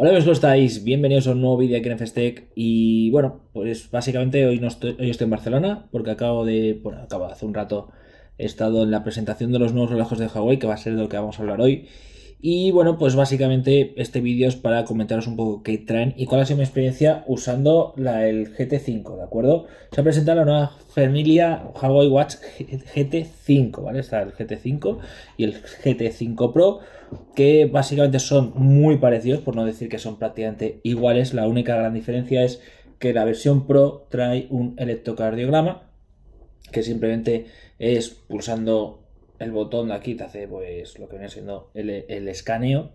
Hola ¿cómo estáis? Bienvenidos a un nuevo vídeo aquí en FSTech y bueno, pues básicamente hoy, no estoy, hoy estoy en Barcelona porque acabo de, bueno, acabo de hace un rato, he estado en la presentación de los nuevos relojes de Huawei que va a ser de lo que vamos a hablar hoy y bueno, pues básicamente este vídeo es para comentaros un poco qué traen y cuál ha sido mi experiencia usando la, el GT5, ¿de acuerdo? Se ha presentado la nueva familia Huawei Watch GT5, ¿vale? Está el GT5 y el GT5 Pro, que básicamente son muy parecidos, por no decir que son prácticamente iguales. La única gran diferencia es que la versión Pro trae un electrocardiograma, que simplemente es pulsando el botón de aquí te hace pues lo que viene siendo el, el escaneo.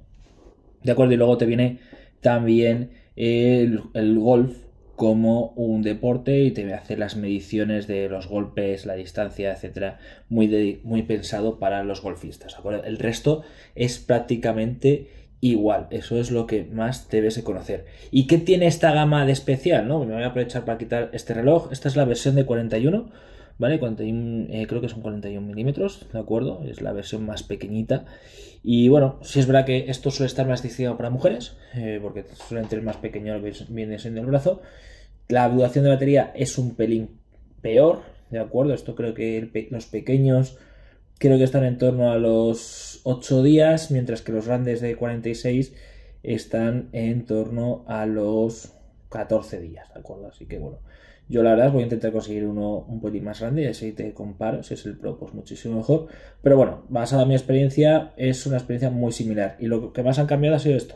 ¿De acuerdo? Y luego te viene también el, el, golf como un deporte y te hace las mediciones de los golpes, la distancia, etcétera, muy, muy pensado para los golfistas. El resto es prácticamente igual. Eso es lo que más debes de conocer. ¿Y qué tiene esta gama de especial? ¿no? Me voy a aprovechar para quitar este reloj. Esta es la versión de 41 ¿vale? Eh, creo que son 41 milímetros, ¿de acuerdo? Es la versión más pequeñita. Y bueno, sí es verdad que esto suele estar más diseñado para mujeres, eh, porque suelen tener más pequeño lo que viene siendo el brazo. La duración de batería es un pelín peor, ¿de acuerdo? Esto creo que los pequeños creo que están en torno a los 8 días, mientras que los grandes de 46 están en torno a los 14 días, ¿de acuerdo? Así que bueno, yo la verdad voy a intentar conseguir uno un poquito más grande y así te comparo, si es el Pro, pues muchísimo mejor. Pero bueno, basada en mi experiencia, es una experiencia muy similar. Y lo que más han cambiado ha sido esto.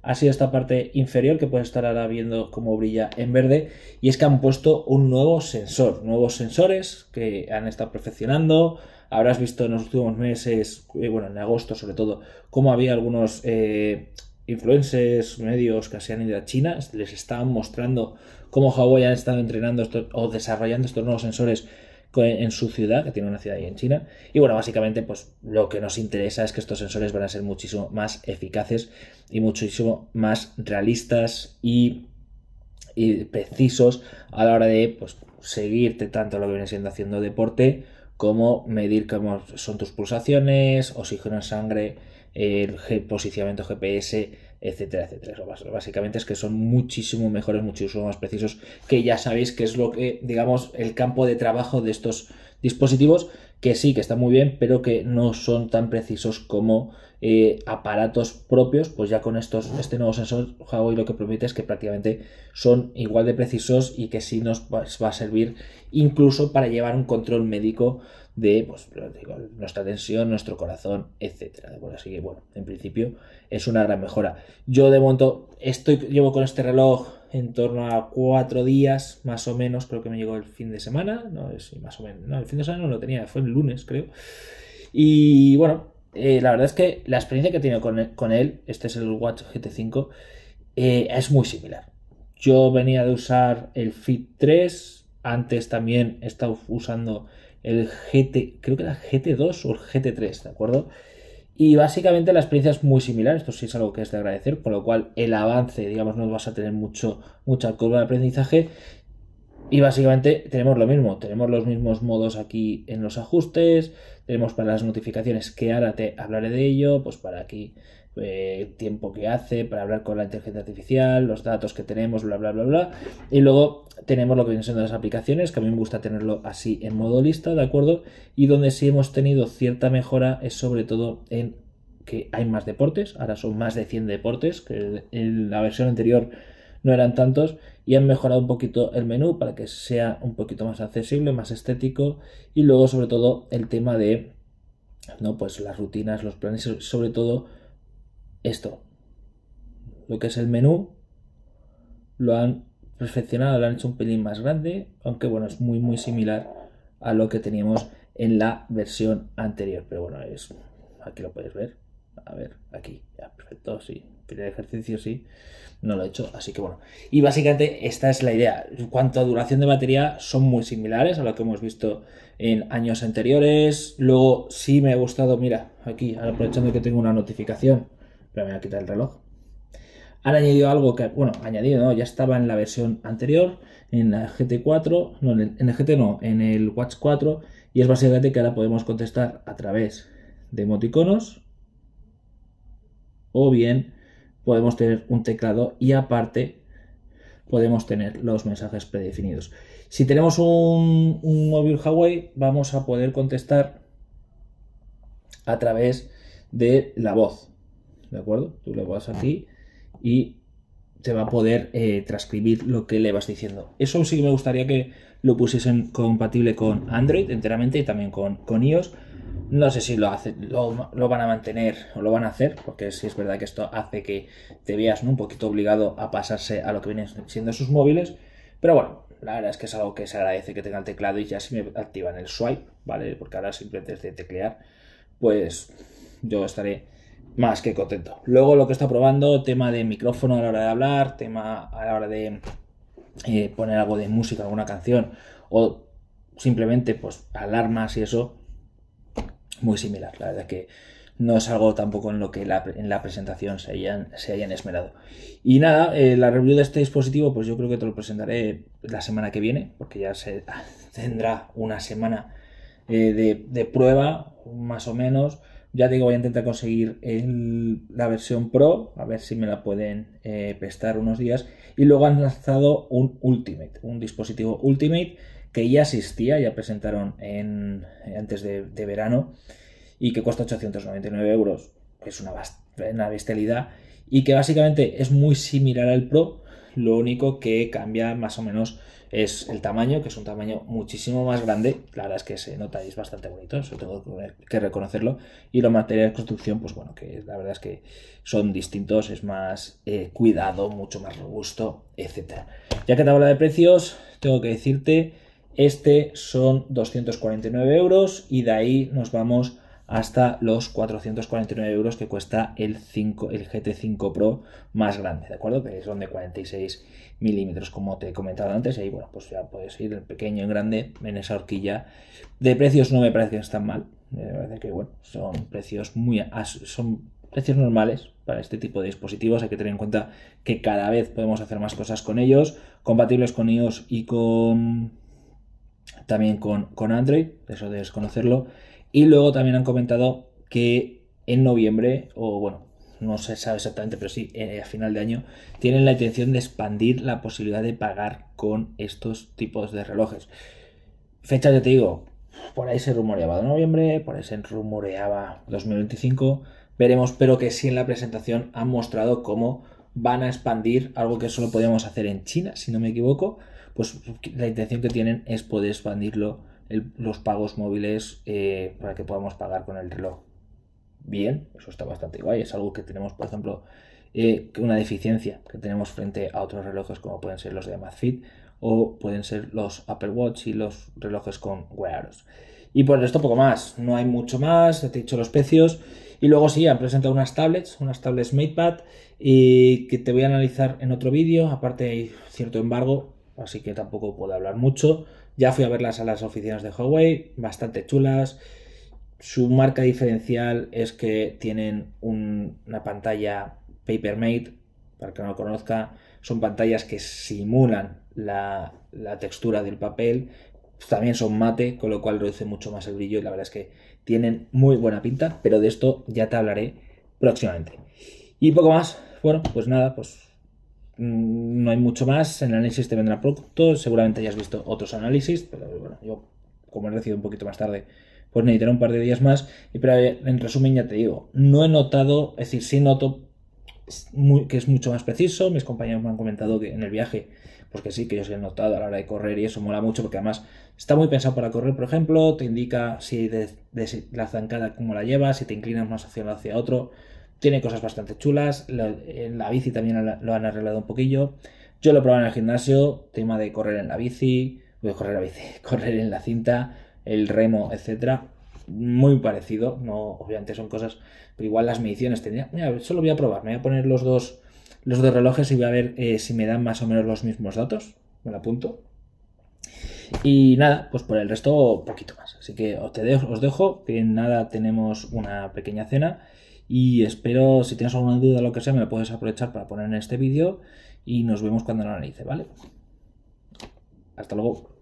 Ha sido esta parte inferior que puedes estar ahora viendo cómo brilla en verde. Y es que han puesto un nuevo sensor, nuevos sensores que han estado perfeccionando. Habrás visto en los últimos meses, eh, bueno, en agosto sobre todo, cómo había algunos... Eh, influencers, medios que han se ido a China, les están mostrando cómo Huawei ha estado entrenando o desarrollando estos nuevos sensores en su ciudad, que tiene una ciudad ahí en China. Y bueno, básicamente, pues lo que nos interesa es que estos sensores van a ser muchísimo más eficaces y muchísimo más realistas y, y precisos a la hora de pues, seguirte tanto lo que viene siendo haciendo deporte Cómo medir cómo son tus pulsaciones, oxígeno en sangre, el posicionamiento GPS, etcétera, etcétera. Básicamente es que son muchísimo mejores, muchísimo más precisos, que ya sabéis que es lo que, digamos, el campo de trabajo de estos dispositivos, que sí, que están muy bien, pero que no son tan precisos como eh, aparatos propios, pues ya con estos, este nuevo sensor Huawei lo que promete es que prácticamente son igual de precisos y que sí nos va, a servir incluso para llevar un control médico de pues, nuestra tensión, nuestro corazón, etcétera. así que bueno, en principio es una gran mejora. Yo de momento estoy, llevo con este reloj en torno a cuatro días, más o menos, creo que me llegó el fin de semana, no, más o menos, no, el fin de semana no lo tenía, fue el lunes, creo. Y bueno, eh, la verdad es que la experiencia que he tenido con, e, con él, este es el Watch GT5, eh, es muy similar. Yo venía de usar el Fit 3, antes también he estado usando el GT, creo que era GT2 o el GT3, ¿de acuerdo? Y básicamente la experiencia es muy similar, esto sí es algo que es de agradecer, con lo cual el avance, digamos, no vas a tener mucho, mucha curva de aprendizaje. Y básicamente tenemos lo mismo, tenemos los mismos modos aquí en los ajustes, tenemos para las notificaciones que ahora te hablaré de ello, pues para aquí el eh, tiempo que hace, para hablar con la inteligencia artificial, los datos que tenemos, bla, bla, bla, bla. Y luego tenemos lo que vienen siendo las aplicaciones, que a mí me gusta tenerlo así en modo lista, ¿de acuerdo? Y donde sí hemos tenido cierta mejora es sobre todo en que hay más deportes, ahora son más de 100 deportes, que en la versión anterior no eran tantos y han mejorado un poquito el menú para que sea un poquito más accesible, más estético y luego sobre todo el tema de no pues las rutinas, los planes, sobre todo esto. Lo que es el menú lo han perfeccionado, lo han hecho un pelín más grande, aunque bueno, es muy muy similar a lo que teníamos en la versión anterior, pero bueno, es aquí lo puedes ver. A ver, aquí, perfecto, sí, el ejercicio sí, no lo he hecho, así que bueno. Y básicamente esta es la idea. En cuanto a duración de batería, son muy similares a lo que hemos visto en años anteriores. Luego sí me ha gustado, mira, aquí, aprovechando que tengo una notificación, pero me voy a quitar el reloj. Han añadido algo que, bueno, añadido, ¿no? ya estaba en la versión anterior, en la GT4, no, en el, en el GT no, en el Watch 4, y es básicamente que ahora podemos contestar a través de emoticonos o bien podemos tener un teclado y aparte podemos tener los mensajes predefinidos. Si tenemos un, móvil Huawei, vamos a poder contestar a través de la voz. ¿De acuerdo? Tú le vas aquí y te va a poder eh, transcribir lo que le vas diciendo. Eso sí me gustaría que lo pusiesen compatible con Android enteramente y también con, con iOS no sé si lo, lo, van a mantener o lo van a hacer, porque si es verdad que esto hace que te veas un poquito obligado a pasarse a lo que vienen siendo sus móviles. Pero bueno, la verdad es que es algo que se agradece que tengan teclado y ya si me activan el swipe, ¿vale? Porque ahora simplemente es de teclear, pues yo estaré más que contento. Luego lo que está probando, tema de micrófono a la hora de hablar, tema a la hora de eh, poner algo de música, alguna canción, o simplemente pues alarmas y eso, muy similar. La verdad que no es algo tampoco en lo que en la presentación se hayan, se hayan esmerado. Y nada, eh, la review de este dispositivo, pues yo creo que te lo presentaré la semana que viene, porque ya se tendrá una semana eh, de, prueba, más o menos. Ya digo, voy a intentar conseguir la versión Pro, a ver si me la pueden eh, prestar unos días. Y luego han lanzado un Ultimate, un dispositivo Ultimate que ya existía, ya presentaron en, antes de, verano y que cuesta 899 euros, que es una, bestialidad y que básicamente es muy similar al Pro, lo único que cambia más o menos es el tamaño, que es un tamaño muchísimo más grande. La verdad es que se nota y es bastante bonito, eso tengo que reconocerlo. Y los materiales de construcción, pues bueno, que la verdad es que son distintos, es más eh, cuidado, mucho más robusto, etc. Ya que te habla de precios, tengo que decirte este son 249 euros y de ahí nos vamos hasta los 449 euros que cuesta el, 5, el GT5 Pro más grande, ¿de acuerdo? Que son de 46 milímetros, como te he comentado antes. Y ahí, bueno, pues ya puedes ir el pequeño en grande en esa horquilla. De precios no me parecen tan mal. Me parece que, bueno, son precios muy. son precios normales para este tipo de dispositivos. Hay que tener en cuenta que cada vez podemos hacer más cosas con ellos, compatibles con iOS y con también con, con Android, eso debes conocerlo. Y luego también han comentado que en noviembre, o bueno, no se sabe exactamente, pero sí, eh, a final de año, tienen la intención de expandir la posibilidad de pagar con estos tipos de relojes. fecha ya te digo, por ahí se rumoreaba de noviembre, por ahí se rumoreaba 2025, veremos, pero que sí en la presentación han mostrado cómo van a expandir algo que solo podíamos hacer en China, si no me equivoco, pues la intención que tienen es poder expandirlo, los pagos móviles eh, para que podamos pagar con el reloj. Bien, eso está bastante guay, es algo que tenemos, por ejemplo, eh, una deficiencia que tenemos frente a otros relojes como pueden ser los de Amazfit o pueden ser los Apple Watch y los relojes con wearables. Y por esto poco más, no hay mucho más, te he dicho los precios. Y luego sí, han presentado unas tablets, unas tablets MatePad, y eh, que te voy a analizar en otro vídeo. Aparte hay cierto embargo, así que tampoco puedo hablar mucho. Ya fui a verlas a las oficinas de Huawei, bastante chulas. Su marca diferencial es que tienen una pantalla Papermate, para que no lo conozca, son pantallas que simulan la, la textura del papel, también son mate, con lo cual reduce mucho más el brillo y la verdad es que tienen muy buena pinta, pero de esto ya te hablaré próximamente. Y poco más, bueno, pues nada, pues Mm, no hay mucho más. En el análisis te vendrá producto. Seguramente hayas visto otros análisis, pero bueno, yo, como he recibido un poquito más tarde, pues necesitaré un par de días más. Y pero eh, en resumen, ya te digo, no he notado, es decir, sí noto que es mucho más preciso. Mis compañeros me han comentado que en el viaje, pues que sí, que ellos sí he notado a la hora de correr y eso mola mucho porque además está muy pensado para correr, por ejemplo, te indica si la zancada cómo la llevas, si te inclinas más hacia uno hacia otro. Tiene cosas bastante chulas. en la bici también lo han arreglado un poquillo. Yo lo probado en el gimnasio, tema de correr en la bici, voy a correr la bici, correr en la cinta, el remo, etcétera. Muy parecido, no, obviamente son cosas, pero igual las mediciones tenía Mira, solo voy a probar, me voy a poner los dos, los dos relojes y voy a ver eh, si me dan más o menos los mismos datos. Me lo apunto. Y nada, pues por el resto, poquito más. Así que os, dejo, que nada tenemos una pequeña cena y espero, si tienes alguna duda lo que sea, me la puedes aprovechar para poner en este vídeo y nos vemos cuando lo analice, ¿vale? Hasta luego.